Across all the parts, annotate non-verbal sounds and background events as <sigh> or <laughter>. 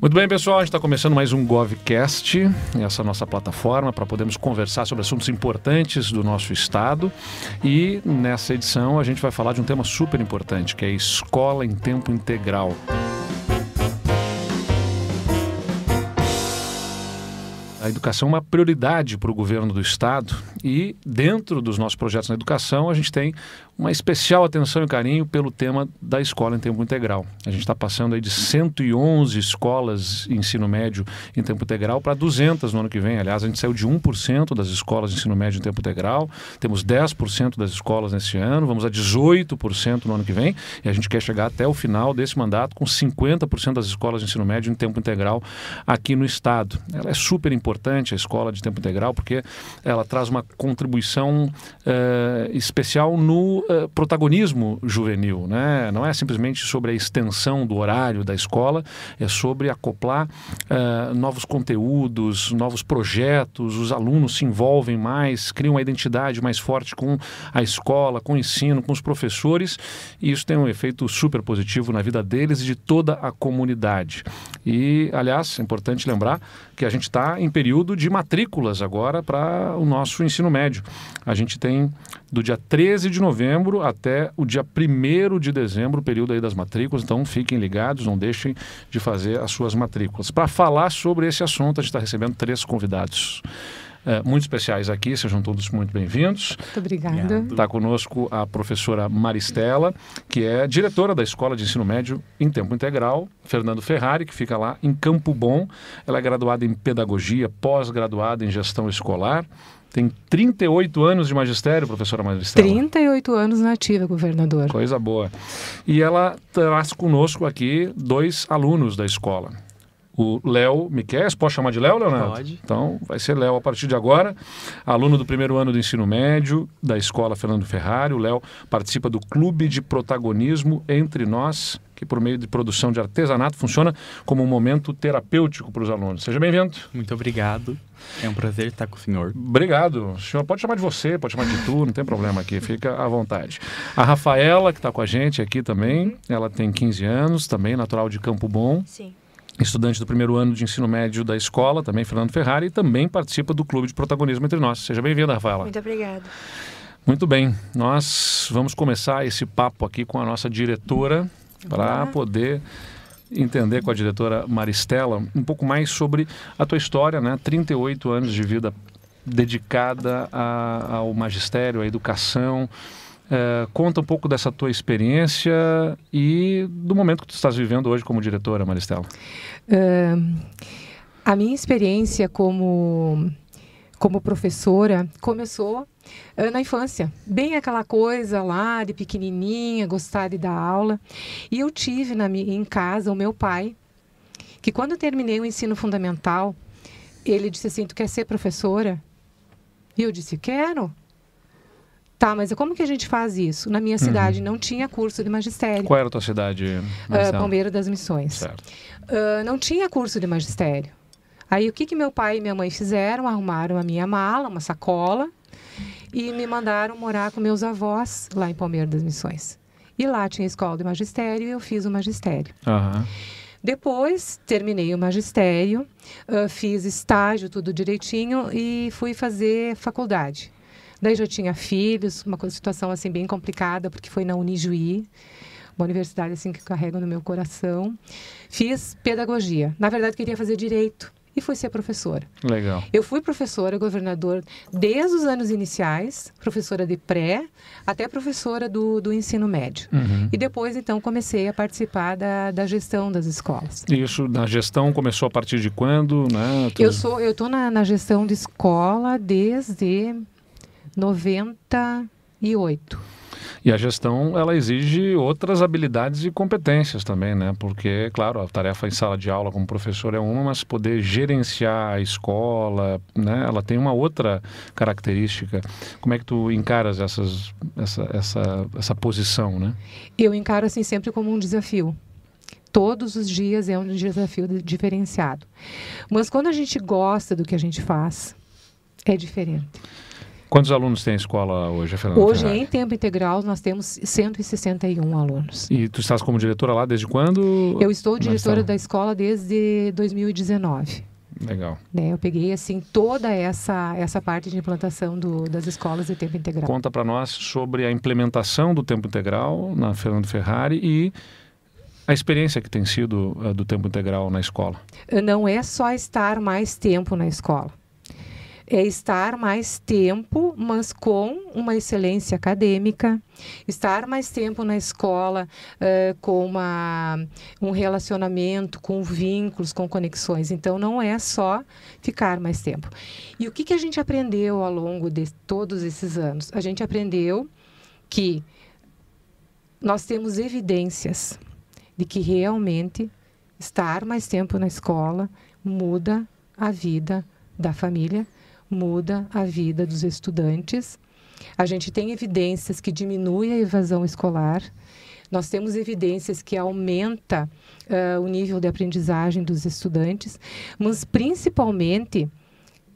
Muito bem, pessoal, a gente está começando mais um GovCast, essa nossa plataforma para podermos conversar sobre assuntos importantes do nosso estado. E nessa edição a gente vai falar de um tema super importante, que é escola em tempo integral. A educação é uma prioridade para o governo do Estado e, dentro dos nossos projetos na educação, a gente tem uma especial atenção e carinho pelo tema da escola em tempo integral. A gente está passando aí de 111 escolas de ensino médio em tempo integral para 200 no ano que vem. Aliás, a gente saiu de 1% das escolas de ensino médio em tempo integral, temos 10% das escolas nesse ano, vamos a 18% no ano que vem e a gente quer chegar até o final desse mandato com 50% das escolas de ensino médio em tempo integral aqui no Estado. Ela é super importante, a escola de tempo integral, porque ela traz uma contribuição eh, especial no eh, protagonismo juvenil, né? Não é simplesmente sobre a extensão do horário da escola, é sobre acoplar uh, novos conteúdos, novos projetos, os alunos se envolvem mais, criam uma identidade mais forte com a escola, com o ensino, com os professores, e isso tem um efeito super positivo na vida deles e de toda a comunidade. E, aliás, é importante lembrar que a gente está em período de matrículas agora para o nosso ensino médio. A gente tem do dia 13 de novembro até o dia 1 de dezembro, o período aí das matrículas. Então fiquem ligados, não deixem de fazer as suas matrículas. Para falar sobre esse assunto, a gente está recebendo três convidados. É, muito especiais aqui, sejam todos muito bem-vindos. Muito obrigada. Está conosco a professora Maristela, que é diretora da Escola de Ensino Médio em Tempo Integral, Fernando Ferrari, que fica lá em Campo Bom. Ela é graduada em Pedagogia, pós-graduada em Gestão Escolar tem 38 anos de magistério, professora Maristela. 38 anos nativa, governadora. governador. Coisa boa. E ela traz conosco aqui dois alunos da escola. O Léo Miquel, posso chamar de Léo, Leonardo? Pode. Então, vai ser Léo a partir de agora, aluno do primeiro ano do ensino médio da escola Fernando Ferrari. O Léo participa do Clube de Protagonismo Entre Nós, que por meio de produção de artesanato funciona como um momento terapêutico para os alunos. Seja bem-vindo. Muito obrigado. É um prazer estar com o senhor. Obrigado. O senhor pode chamar de você, pode chamar de tu, não tem problema aqui, fica à vontade. A Rafaela, que está com a gente aqui também, ela tem 15 anos, também natural de Campo Bom. Sim estudante do primeiro ano de ensino médio da escola, também Fernando Ferrari, e também participa do Clube de Protagonismo Entre Nós. Seja bem-vinda, Rafaela. Muito obrigada. Muito bem, nós vamos começar esse papo aqui com a nossa diretora para né? poder entender com a diretora Maristela um pouco mais sobre a tua história, né? 38 anos de vida dedicada a, ao magistério, à educação. É, conta um pouco dessa tua experiência e do momento que tu estás vivendo hoje como diretora, Maristela. Uh, a minha experiência como, como professora começou ah, na infância. Bem aquela coisa lá de pequenininha, gostar de dar aula. E eu tive na, em casa o meu pai, que quando terminei o ensino fundamental, ele disse assim: Tu quer ser professora? E eu disse: Quero. Tá, mas como que a gente faz isso? Na minha uhum. cidade uhum. não tinha curso de magistério. Qual era a tua cidade? Uh, ah, Palmeira das Missões. Uh, não tinha curso de magistério. Aí o que, que meu pai e minha mãe fizeram? Arrumaram a minha mala, uma sacola, e me mandaram morar com meus avós lá em Palmeiras das Missões. E lá tinha escola de magistério e eu fiz o magistério. Uhum. Depois terminei o magistério, uh, fiz estágio, tudo direitinho e fui fazer faculdade. Daí já tinha filhos, uma situação assim bem complicada, porque foi na Unijuí, uma universidade assim que carrega no meu coração. Fiz pedagogia. Na verdade, queria fazer direito e fui ser professora. Legal. Eu fui professora, governador, desde os anos iniciais, professora de pré até professora do, do ensino médio. Uhum. E depois, então, comecei a participar da, da gestão das escolas. E isso na gestão começou a partir de quando? Né? Tu... Eu sou, eu estou na, na gestão de escola desde 90. 2008. E a gestão, ela exige outras habilidades e competências também, né? Porque, claro, a tarefa em sala de aula como professor é uma, mas poder gerenciar a escola, né? Ela tem uma outra característica. Como é que tu encaras essas, essa, essa, essa posição, né? Eu encaro, assim, sempre como um desafio. Todos os dias é um desafio diferenciado. Mas quando a gente gosta do que a gente faz, é diferente. Quantos alunos tem a escola hoje, Fernanda? Hoje, Ferrari? em tempo integral, nós temos 161 alunos. E tu estás como diretora lá desde quando? Eu estou é diretora da escola desde 2019. Legal. Né, eu peguei assim toda essa essa parte de implantação do, das escolas de tempo integral. Conta para nós sobre a implementação do tempo integral na Fernando Ferrari e a experiência que tem sido uh, do tempo integral na escola. Não é só estar mais tempo na escola é estar mais tempo, mas com uma excelência acadêmica, estar mais tempo na escola uh, com uma, um relacionamento, com vínculos, com conexões. Então, não é só ficar mais tempo. E o que, que a gente aprendeu ao longo de todos esses anos? A gente aprendeu que nós temos evidências de que realmente estar mais tempo na escola muda a vida da família muda a vida dos estudantes. A gente tem evidências que diminui a evasão escolar. Nós temos evidências que aumenta uh, o nível de aprendizagem dos estudantes, mas principalmente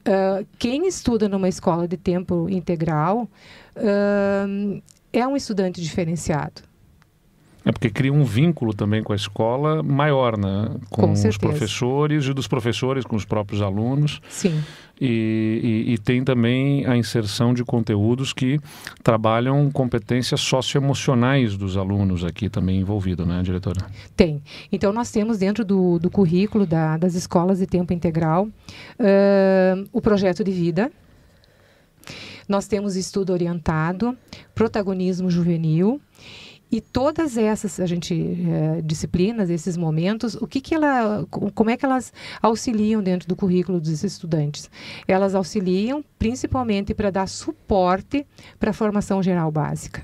uh, quem estuda numa escola de tempo integral uh, é um estudante diferenciado. É porque cria um vínculo também com a escola maior, né? Com, com os professores e dos professores com os próprios alunos. Sim. E, e, e, tem também a inserção de conteúdos que trabalham competências socioemocionais dos alunos aqui também envolvido, né, diretora? Tem. Então, nós temos dentro do, do currículo da, das escolas de tempo integral uh, o projeto de vida, nós temos estudo orientado, protagonismo juvenil e todas essas a gente é, disciplinas, esses momentos, o que, que ela, como é que elas auxiliam dentro do currículo dos estudantes? Elas auxiliam principalmente para dar suporte para a formação geral básica.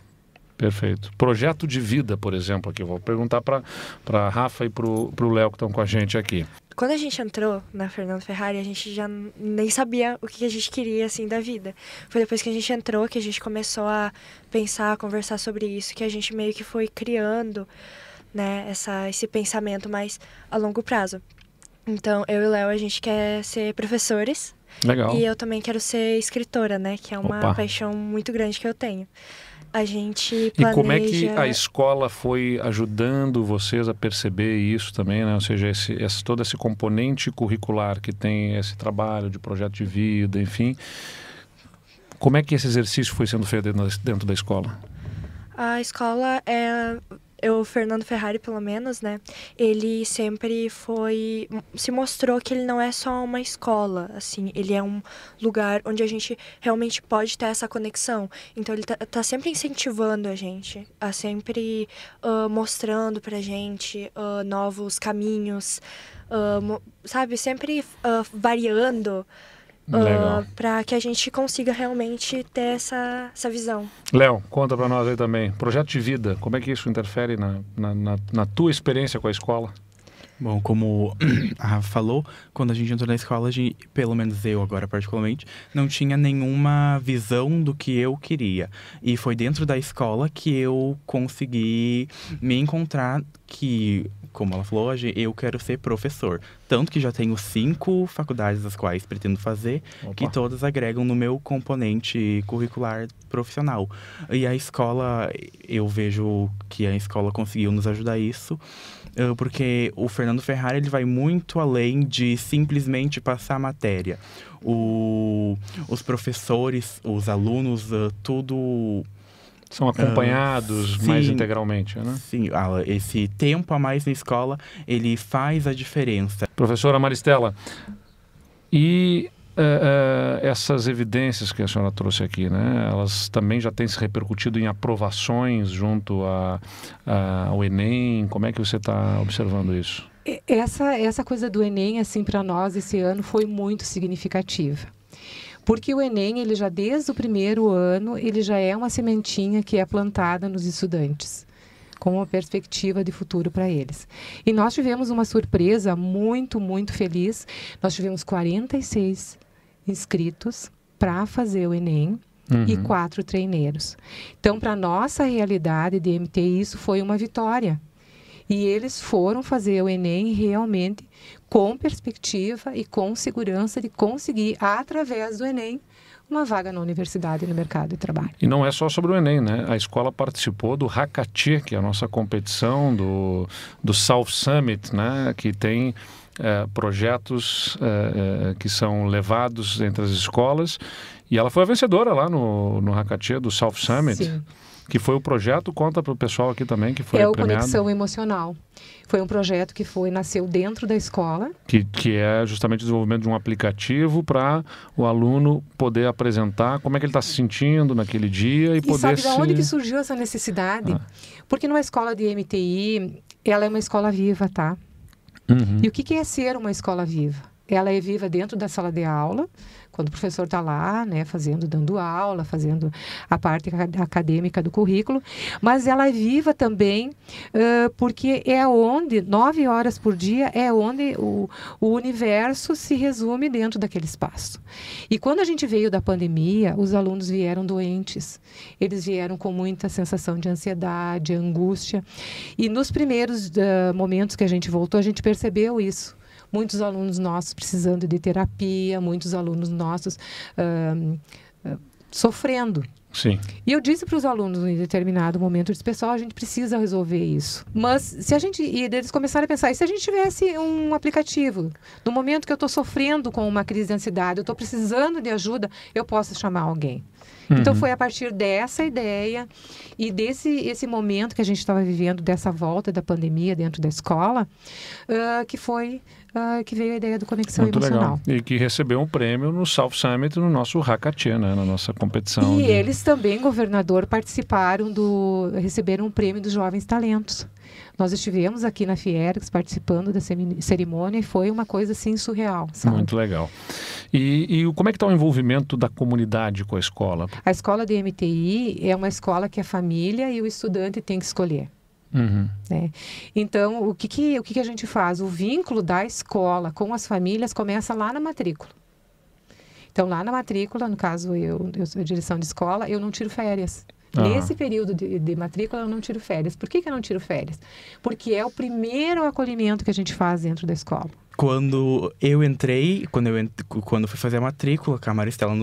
Perfeito. Projeto de vida, por exemplo, aqui. Eu vou perguntar para Rafa e para o Léo que estão com a gente aqui quando a gente entrou na Fernando Ferrari, a gente já nem sabia o que a gente queria, assim, da vida. Foi depois que a gente entrou que a gente começou a pensar, a conversar sobre isso, que a gente meio que foi criando, né, essa, esse pensamento mais a longo prazo. Então, eu e o Léo, a gente quer ser professores. Legal. E eu também quero ser escritora, né, que é uma Opa. paixão muito grande que eu tenho. A gente planeja... E como é que a escola foi ajudando vocês a perceber isso também, né? Ou seja, esse, esse, todo esse componente curricular que tem esse trabalho de projeto de vida, enfim. Como é que esse exercício foi sendo feito dentro da escola? A escola é, o Fernando Ferrari, pelo menos, né? Ele sempre foi. se mostrou que ele não é só uma escola, assim. Ele é um lugar onde a gente realmente pode ter essa conexão. Então, ele tá, tá sempre incentivando a gente, a sempre uh, mostrando pra gente uh, novos caminhos, uh, sabe? Sempre variando. Uh, ah, para que a gente consiga realmente ter essa, essa visão. Léo, conta para nós aí também, projeto de vida, como é que isso interfere na, na, na, na tua experiência com a escola? Bom, como <clears throat> a Rafa falou, quando a gente entrou na escola, a gente, pelo menos eu agora particularmente, não tinha nenhuma visão do que eu queria. E foi dentro da escola que eu consegui me encontrar que, como ela falou hoje, eu quero ser professor. Tanto que já tenho cinco faculdades as quais pretendo fazer, Opa. que todas agregam no meu componente curricular profissional. E a escola, eu vejo que a escola conseguiu nos ajudar isso porque o Fernando Ferrari ele vai muito além de simplesmente passar a matéria. O, os professores, os alunos, ah, tudo são ah, acompanhados uh, sim, mais integralmente, né? Sim, esse tempo a mais na escola, ele faz a diferença. Professora Maristela, e é, é, essas evidências que a senhora trouxe aqui, né, elas também já têm se repercutido em aprovações junto a, a, ao Enem? Como é que você está observando isso? Essa, essa coisa do Enem, assim, para nós esse ano foi muito significativa porque o Enem ele já desde o primeiro ano ele já é uma sementinha que é plantada nos estudantes com uma perspectiva de futuro para eles. E nós tivemos uma surpresa muito, muito feliz. Nós tivemos 46 inscritos para fazer o Enem uhum. e quatro treineiros. Então, para nossa realidade de MTI, isso foi uma vitória. E eles foram fazer o Enem realmente com perspectiva e com segurança de conseguir, através do Enem, uma vaga na universidade e no mercado de trabalho. E não é só sobre o Enem, né? A escola participou do Hacati, que é a nossa competição do, do South Summit, né? Que tem é, projetos é, que são levados entre as escolas. E ela foi a vencedora lá no, no Hakatia do South Summit. Sim que foi o projeto, conta para o pessoal aqui também que foi é o premiado. Conexão Emocional. Foi um projeto que foi nasceu dentro da escola. Que, que é justamente o desenvolvimento de um aplicativo para o aluno poder apresentar como é que ele está se sentindo naquele dia e, e poder sabe se... de onde que surgiu essa necessidade? Ah. Porque numa escola de MTI, ela é uma escola viva, tá? Uhum. E o que é ser uma escola viva? ela é viva dentro da sala de aula, quando o professor está lá, né, fazendo, dando aula, fazendo a parte acadêmica do currículo, mas ela é viva também uh, porque é onde, nove horas por dia, é onde o, o universo se resume dentro daquele espaço. E quando a gente veio da pandemia, os alunos vieram doentes, eles vieram com muita sensação de ansiedade, angústia, e nos primeiros uh, momentos que a gente voltou, a gente percebeu isso muitos alunos nossos precisando de terapia, muitos alunos nossos uh, uh, sofrendo. Sim. E eu disse para os alunos em determinado momento, eu disse, pessoal, a gente precisa resolver isso. Mas se a gente. E eles começaram a pensar, e se a gente tivesse um aplicativo? No momento que eu estou sofrendo com uma crise de ansiedade, eu estou precisando de ajuda, eu posso chamar alguém. Então, uhum. Então foi a partir dessa ideia e desse esse momento que a gente estava vivendo dessa volta da pandemia dentro da escola uh, que foi uh, que veio a ideia do conexão Muito emocional legal. e que recebeu um prêmio no South Summit no nosso Hackathon né, na nossa competição. E de... eles também governador participaram do receberam um prêmio dos jovens talentos. Nós estivemos aqui na Fiergs participando da cerimônia e foi uma coisa assim surreal. Sabe? Muito legal. E, e como é que está o envolvimento da comunidade com a escola? A escola de MTI é uma escola que a família e o estudante têm que escolher. Uhum. É. Então, o, que, que, o que, que a gente faz? O vínculo da escola com as famílias começa lá na matrícula. Então, lá na matrícula, no caso eu, eu sou direção de escola, eu não tiro férias. Ah. Nesse período de, de, matrícula, eu não tiro férias. Por que, que eu não tiro férias? Porque é o primeiro acolhimento que a gente faz dentro da escola. Quando eu entrei, quando eu ent... quando fui fazer a matrícula com a Maristela,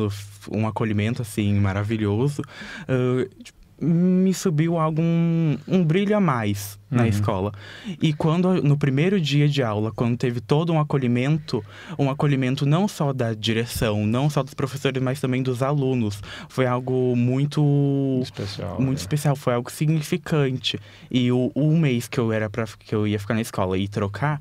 um acolhimento assim maravilhoso, uh, me subiu algum um brilho a mais uhum. na escola. E quando no primeiro dia de aula, quando teve todo um acolhimento, um acolhimento não só da direção, não só dos professores, mas também dos alunos, foi algo muito especial, muito é. especial, foi algo significante. E o, o mês que eu era para que eu ia ficar na escola e trocar,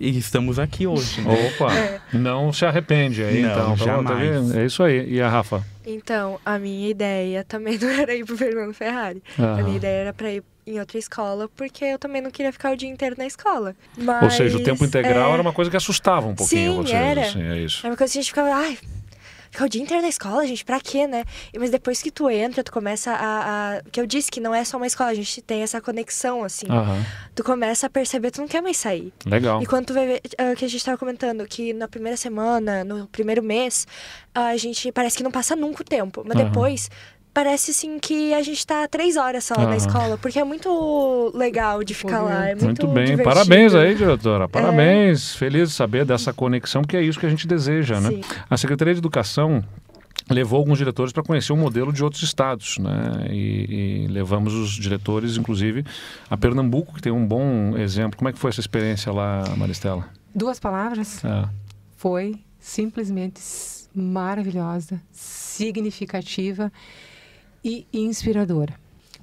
e estamos aqui hoje. Né? Opa, é. não se arrepende aí, não, então. Tá tá jamais. É isso aí. E a Rafa? Então, a minha ideia também <laughs> não era ir pro Fernando Ferrari. A minha ideia era para ir em outra escola, porque eu também não queria ficar o dia inteiro na escola. Mas, Ou seja, o tempo integral é... era uma coisa que assustava um pouquinho Sim, vocês. Era. Assim, é isso. Era uma coisa que a gente ficava, ai, ficar o dia inteiro na escola, gente, pra quê, né? Mas depois que tu entra, tu começa a. a... Que eu disse que não é só uma escola, a gente tem essa conexão, assim. Uhum. Tu começa a perceber, tu não quer mais sair. Legal. E quando tu vai ver, uh, ah, que a gente tava comentando, que na primeira semana, no primeiro mês, a gente parece que não passa nunca o tempo. Mas uhum. depois parece assim que a gente tá três horas só ah. na escola, porque é muito legal de ficar lá. É muito, muito bem, divertido. parabéns aí, diretora. É. Parabéns. É... Feliz de saber dessa conexão, que é isso que a gente deseja, né? A Secretaria de Educação levou alguns diretores para conhecer o modelo de outros estados, né? E, e, levamos os diretores, inclusive, a Pernambuco, que tem um bom exemplo. Como é que foi essa experiência lá, Maristela? Duas palavras. É. Foi simplesmente maravilhosa, significativa e inspiradora.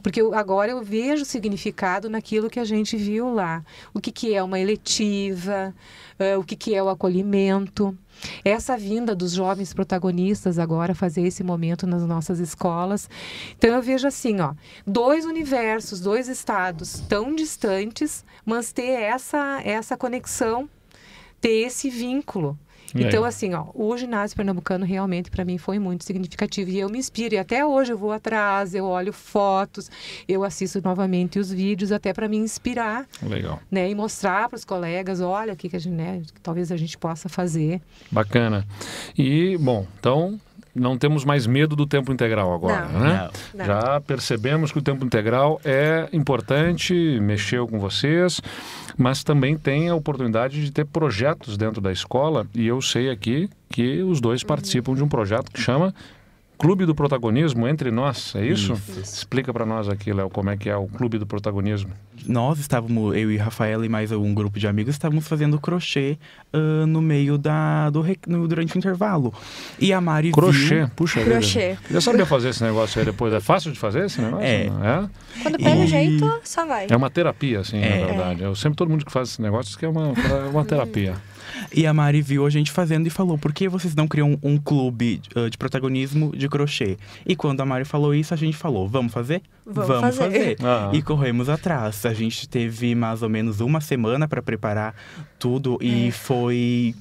Porque eu, agora eu vejo significado naquilo que a gente viu lá. O que, que é uma eletiva, uh, o que, que é o acolhimento. Essa vinda dos jovens protagonistas agora fazer esse momento nas nossas escolas. Então eu vejo assim, ó, dois universos, dois estados tão distantes, mas ter essa essa conexão, ter esse vínculo. É. Então, assim, ó, o ginásio pernambucano realmente para mim foi muito significativo e eu me inspiro. E até hoje eu vou atrás, eu olho fotos, eu assisto novamente os vídeos até para me inspirar. Legal. Né, e mostrar para os colegas, olha o que, que a gente, né, que talvez a gente possa fazer. Bacana. E, bom, então não temos mais medo do tempo integral agora, não, né? Não, Já percebemos que o tempo integral é importante, mexeu com vocês, mas também tem a oportunidade de ter projetos dentro da escola e eu sei aqui que os dois participam de um projeto que chama Clube do Protagonismo entre nós, é isso? isso. Explica para nós aqui, Léo, como é que é o Clube do Protagonismo. Nós estávamos, eu e Rafaela e mais um grupo de amigos, estávamos fazendo crochê uh, no meio da do no, durante o intervalo. E a Mari Crochê, viu... puxa crochê. Vida. Eu sabia fazer esse negócio aí depois. É fácil de fazer esse negócio? É. é? Quando pega e... o jeito, só vai. É uma terapia, assim, é. na verdade. Eu é sempre, todo mundo que faz esse negócio diz que é uma, uma terapia. É. E a Mari viu a gente fazendo e falou: por que vocês não criam um, clube ah, de protagonismo de crochê? E quando a Mari falou isso, a gente falou: vamos fazer? Vamos, vamos fazer. fazer. <laughs> Ah. E corremos atrás. A gente teve mais ou menos uma semana para preparar tudo e é. foi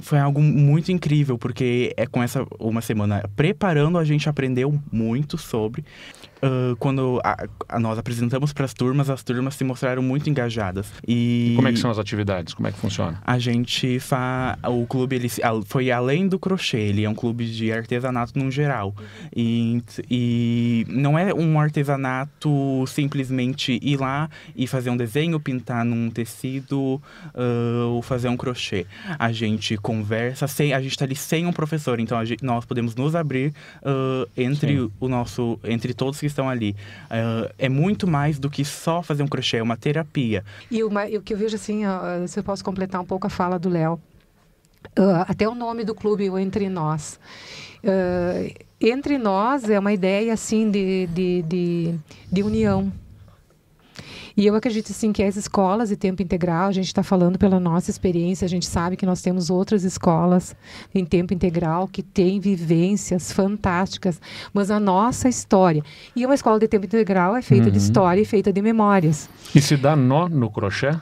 foi algo muito incrível, porque é com essa uma semana preparando, a gente aprendeu muito sobre uh, quando a, a nós apresentamos para as turmas, as turmas se mostraram muito engajadas. E como é que são as atividades? Como é que funciona? A gente faz o clube ele foi além do crochê, ele é um clube de artesanato no geral. E, e não é um artesanato simplesmente ir lá e fazer um desenho, pintar num tecido uh, ou fazer um crochê. A gente conversa sem, a gente está ali sem um professor, então gente, nós podemos nos abrir uh, entre Sim. o nosso, entre todos que estão ali. Uh, é muito mais do que só fazer um crochê, é uma terapia. E, e o que eu vejo assim, ó, se eu posso completar um pouco a fala do Léo. Uh, até o nome do clube, o Entre Nós. Uh, entre Nós é uma ideia assim de, de, de, de união e eu acredito assim que as escolas de tempo integral, a gente está falando pela nossa experiência, a gente sabe que nós temos outras escolas em tempo integral que têm vivências fantásticas, mas a nossa história. E uma escola de tempo integral é feita uhum. de história e feita de memórias. E se dá nó no crochê?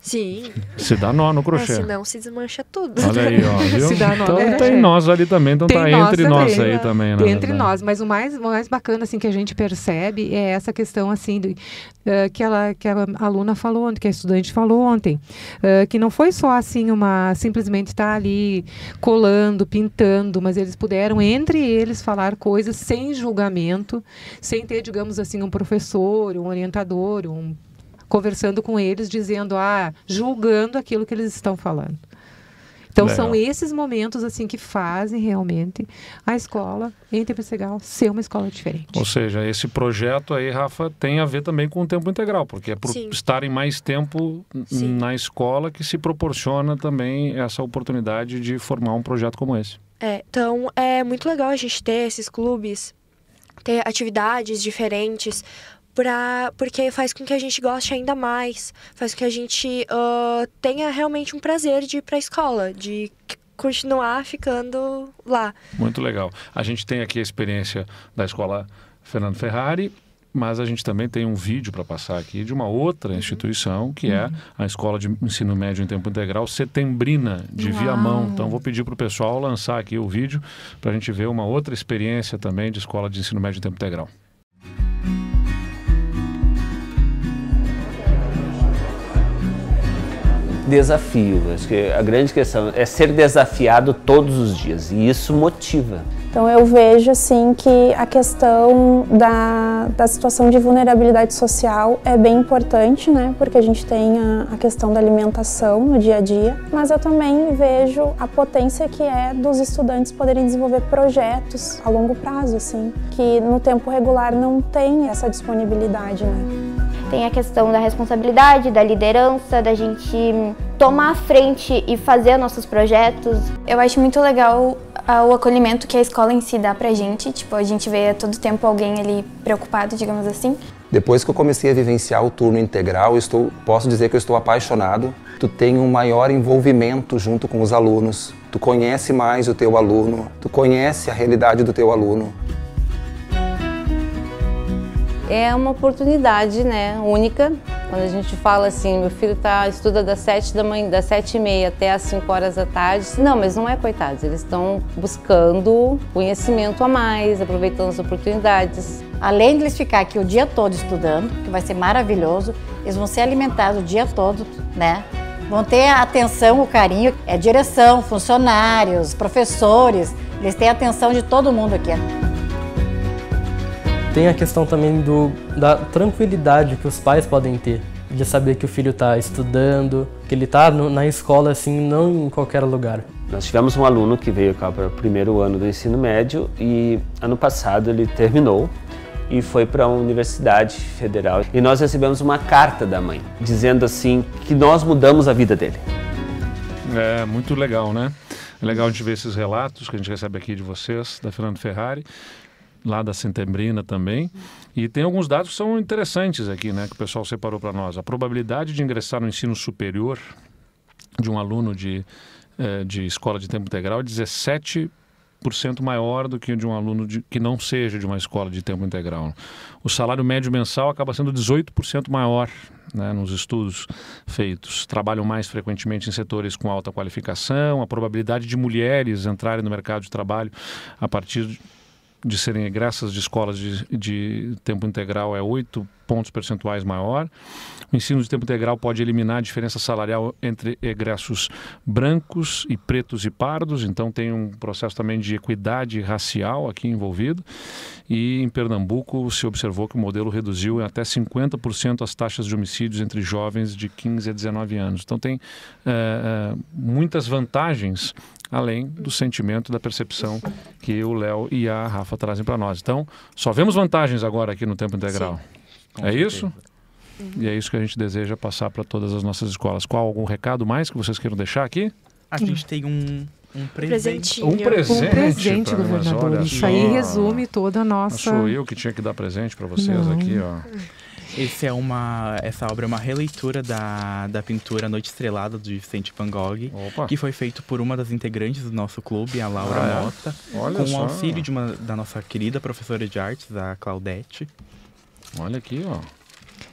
Sim. Se dá nó no crochê. É, senão se desmancha tudo. Olha aí, ó. <laughs> Viu? Se dá nó então né? tem nós ali também, então tem tá entre nós, nós aí também, né? Entre nós, mas o mais, o mais bacana assim que a gente percebe é essa questão assim do, uh, que ela que a aluna falou ontem, que a estudante falou ontem, uh, que não foi só assim uma simplesmente estar tá ali colando, pintando, mas eles puderam entre eles falar coisas sem julgamento, sem ter, digamos assim, um professor, um orientador, um conversando com eles, dizendo, ah, julgando aquilo que eles estão falando. Então são esses momentos assim que fazem realmente a escola em Tepesegal ser uma escola diferente. Ou seja, esse projeto aí, Rafa, tem a ver também com o tempo integral, porque é por Sim. estarem mais tempo Sim. na escola que se proporciona também essa oportunidade de formar um projeto como esse. É, então é muito legal a gente ter esses clubes, ter atividades diferentes, pra, porque faz com que a gente goste ainda mais, faz com que a gente uh, tenha realmente um prazer de ir para a escola, de continuar ficando lá. Muito legal. A gente tem aqui a experiência da escola Fernando Ferrari, mas a gente também tem um vídeo para passar aqui de uma outra uhum. instituição, que é uhum. é a Escola de Ensino Médio em Tempo Integral Setembrina, de Uau. Viamão. Então, vou pedir para o pessoal lançar aqui o vídeo para a gente ver uma outra experiência também de Escola de Ensino Médio em Tempo Integral. desafio. Acho que a grande questão é ser desafiado todos os dias e isso motiva. Então eu vejo assim que a questão da, da situação de vulnerabilidade social é bem importante, né? Porque a gente tem a, a questão da alimentação no dia a dia, mas eu também vejo a potência que é dos estudantes poderem desenvolver projetos a longo prazo, assim, que no tempo regular não tem essa disponibilidade, né? Tem a questão da responsabilidade, da liderança, da gente tomar a frente e fazer nossos projetos. Eu acho muito legal ah, o acolhimento que a escola em si dá pra gente. Tipo, a gente vê a todo tempo alguém ali preocupado, digamos assim. Depois que eu comecei a vivenciar o turno integral, estou, posso dizer que eu estou apaixonado. Tu tem um maior envolvimento junto com os alunos. Tu conhece mais o teu aluno, tu conhece a realidade do teu aluno. É uma oportunidade né, única. Quando a gente fala assim, meu filho tá, estuda das sete da manhã, das sete e meia até as 5 horas da tarde. Não, mas não é coitados, eles estão buscando conhecimento a mais, aproveitando as oportunidades. Além de eles ficar aqui o dia todo estudando, que vai ser maravilhoso, eles vão ser alimentados o dia todo, né? Vão ter a atenção, o carinho, é direção, funcionários, professores, eles têm a atenção de todo mundo aqui. Tem a questão também do, da tranquilidade que os pais podem ter, de saber que o filho está estudando, que ele está na escola, assim, não em qualquer lugar. Nós tivemos um aluno que veio cá para o primeiro ano do ensino médio e ano passado ele terminou e foi para a Universidade Federal. E nós recebemos uma carta da mãe dizendo assim que nós mudamos a vida dele. É muito legal, né? É legal de ver esses relatos que a gente recebe aqui de vocês, da Fernando Ferrari lá da Centembrina também. E tem alguns dados que são interessantes aqui, né, que o pessoal separou para nós. A probabilidade de ingressar no ensino superior de um aluno de, eh, de escola de tempo integral é 17 cento maior do que de um aluno de, que não seja de uma escola de tempo integral. O salário médio mensal acaba sendo 18% maior né, nos estudos feitos. Trabalham mais frequentemente em setores com alta qualificação, a probabilidade de mulheres entrarem no mercado de trabalho a partir de de serem egressas de escolas de, de tempo integral é 8 pontos percentuais maior. O ensino de tempo integral pode eliminar a diferença salarial entre egressos brancos e pretos e pardos, então tem um processo também de equidade racial aqui envolvido. E em Pernambuco se observou que o modelo reduziu em até 50% as taxas de homicídios entre jovens de 15 a 19 anos. Então tem eh, eh, muitas vantagens além do sentimento, da percepção que o Léo e a Rafa trazem para nós. Então, só vemos vantagens agora aqui no tempo integral. Sim, é isso? Uhum. E é isso que a gente deseja passar para todas as nossas escolas. Qual algum recado mais que vocês queiram deixar aqui? A gente tem um um presente. Um presente. Um presente, governador. Isso aí resume toda a nossa. Sou eu que tinha que dar presente para vocês Não. aqui, ó. Esse é uma, essa obra é uma releitura da, da pintura Noite Estrelada do Vicente Van Gogh, Opa. que foi feito por uma das integrantes do nosso clube, a Laura ah, é? Mota, com o auxílio de uma da nossa querida professora de artes, a Claudete. Olha aqui, ó.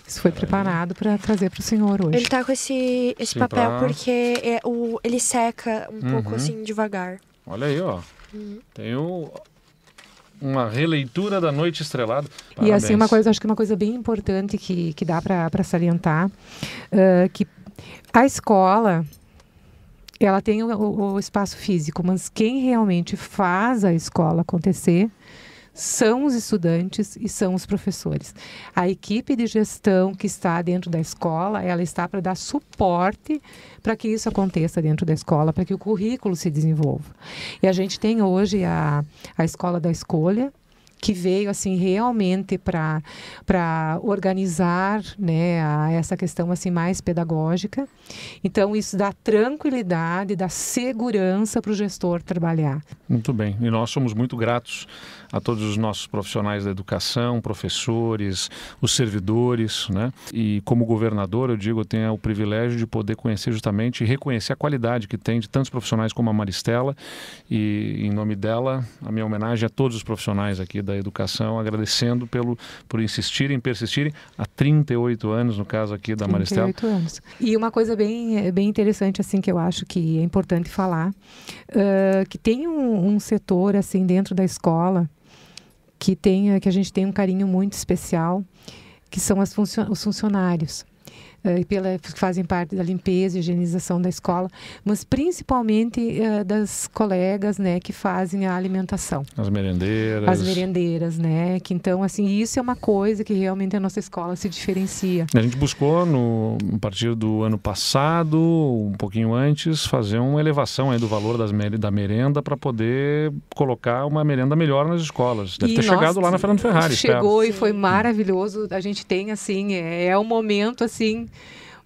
Isso foi preparado para trazer para o senhor hoje. Ele tá com esse, esse Sim, tá. papel pra... porque é o, ele seca um uhum. pouco assim devagar. Olha aí, ó. Uhum. Tem o uma releitura da Noite Estrelada. Parabéns. E assim, uma coisa, acho que uma coisa bem importante que, que dá para salientar, uh, que a escola ela tem o, o, espaço físico, mas quem realmente faz a escola acontecer são os estudantes e são os professores. A equipe de gestão que está dentro da escola, ela está para dar suporte para que isso aconteça dentro da escola, para que o currículo se desenvolva. E a gente tem hoje a, a Escola da Escolha, que veio assim realmente para para organizar né a, essa questão assim mais pedagógica então isso dá tranquilidade dá segurança para o gestor trabalhar muito bem e nós somos muito gratos a todos os nossos profissionais da educação, professores, os servidores, né? E como governador, eu digo, eu tenho o privilégio de poder conhecer justamente e reconhecer a qualidade que tem de tantos profissionais como a Maristela e em nome dela, a minha homenagem a todos os profissionais aqui da educação, agradecendo pelo por insistirem, persistirem há 38 anos no caso aqui da Maristela. 38 anos. E uma coisa bem eh, bem interessante assim que eu acho que é importante falar, uh, que tem um, um setor assim dentro da escola que, tenha que a gente tem um carinho muito especial, que são funcio os funcionários. Eh, pela, que fazem parte da limpeza e higienização da escola, mas principalmente uh, das colegas, né, que fazem a alimentação. As merendeiras. As merendeiras, né, que então, assim, isso é uma coisa que realmente a nossa escola se diferencia. A gente buscou, no, a partir do ano passado, um pouquinho antes, fazer uma elevação aí do valor das, da merenda para poder colocar uma merenda melhor nas escolas. Deve e ter chegado lá na Fernando Ferrari. Tá? Chegou e foi maravilhoso. A gente tem, assim, é, é um momento, assim,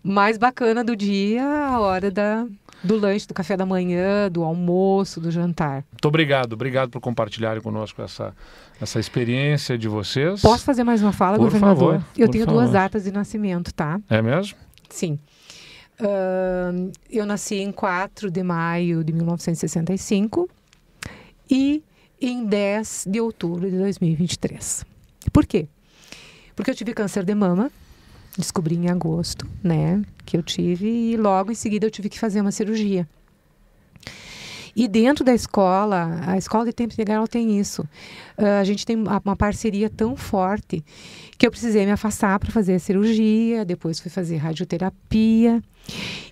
mais bacana do dia, a hora da, do lanche, do café da manhã, do almoço, do jantar. Muito obrigado, obrigado por compartilharem conosco essa, essa experiência de vocês. Posso fazer mais uma fala, por governador? Favor, eu tenho favor. duas datas de nascimento, tá? É mesmo? Sim. Uh, eu nasci em 4 de maio de 1965 e em 10 de outubro de 2023. Por quê? Porque eu tive câncer de mama descobri em agosto, né, que eu tive e logo em seguida eu tive que fazer uma cirurgia. E dentro da escola, a escola de tempo integral tem isso. Uh, a gente tem uma parceria tão forte que eu precisei me afastar para fazer a cirurgia, depois fui fazer radioterapia.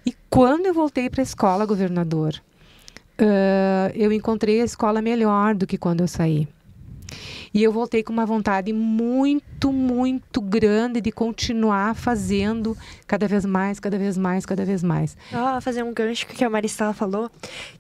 E quando eu voltei para a escola, governador, uh, eu encontrei a escola melhor do que quando eu saí. E eu voltei com uma vontade muito, muito grande de continuar fazendo cada vez mais, cada vez mais, cada vez mais. Ah, fazer um gancho que a Maristela falou,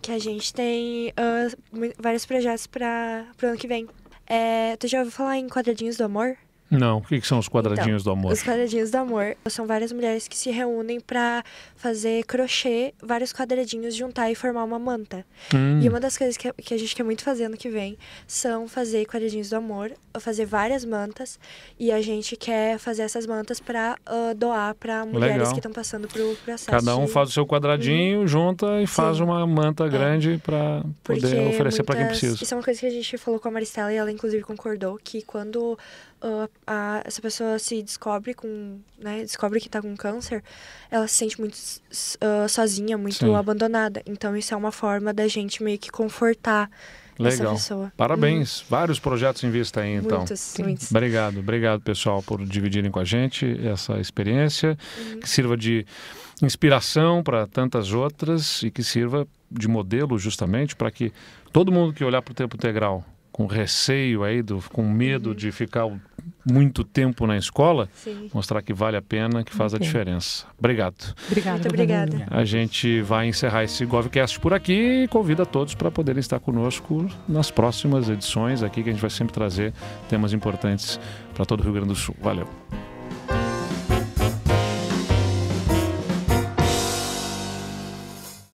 que a gente tem uh, vários projetos para o ano que vem. É, tu já ouviu falar em Quadradinhos do Amor? Não, o que, que são os quadradinhos então, do amor? Os quadradinhos do amor são várias mulheres que se reúnem para fazer crochê, vários quadradinhos, juntar e formar uma manta. Hum. E uma das coisas que, que a gente quer muito fazer ano que vem são fazer quadradinhos do amor, fazer várias mantas. E a gente quer fazer essas mantas para uh, ah, doar para mulheres Legal. que estão passando por processo. Cada um de... faz o seu quadradinho, hum. junta e Sim. faz uma manta é. grande para poder oferecer muitas... para quem precisa. Isso é uma coisa que a gente falou com a Maristela e ela inclusive concordou que quando uh, a, essa pessoa se descobre com, né, descobre que está com câncer, ela se sente muito uh, sozinha, muito Sim. abandonada. Então isso é uma forma da gente meio que confortar Legal. Parabéns. Hum. Vários projetos em vista aí, então. Muitos, muitos. Obrigado, obrigado, pessoal, por dividirem com a gente essa experiência. Hum. Que sirva de inspiração para tantas outras e que sirva de modelo, justamente, para que todo mundo que olhar para o tempo integral com receio aí, do, com medo hum. de ficar o muito tempo na escola, Sim. mostrar que vale a pena, que faz okay. a diferença. Obrigado. Obrigado. Muito obrigada. A gente vai encerrar esse Govcast por aqui e convida todos para poderem estar conosco nas próximas edições aqui, que a gente vai sempre trazer temas importantes para todo o Rio Grande do Sul. Valeu.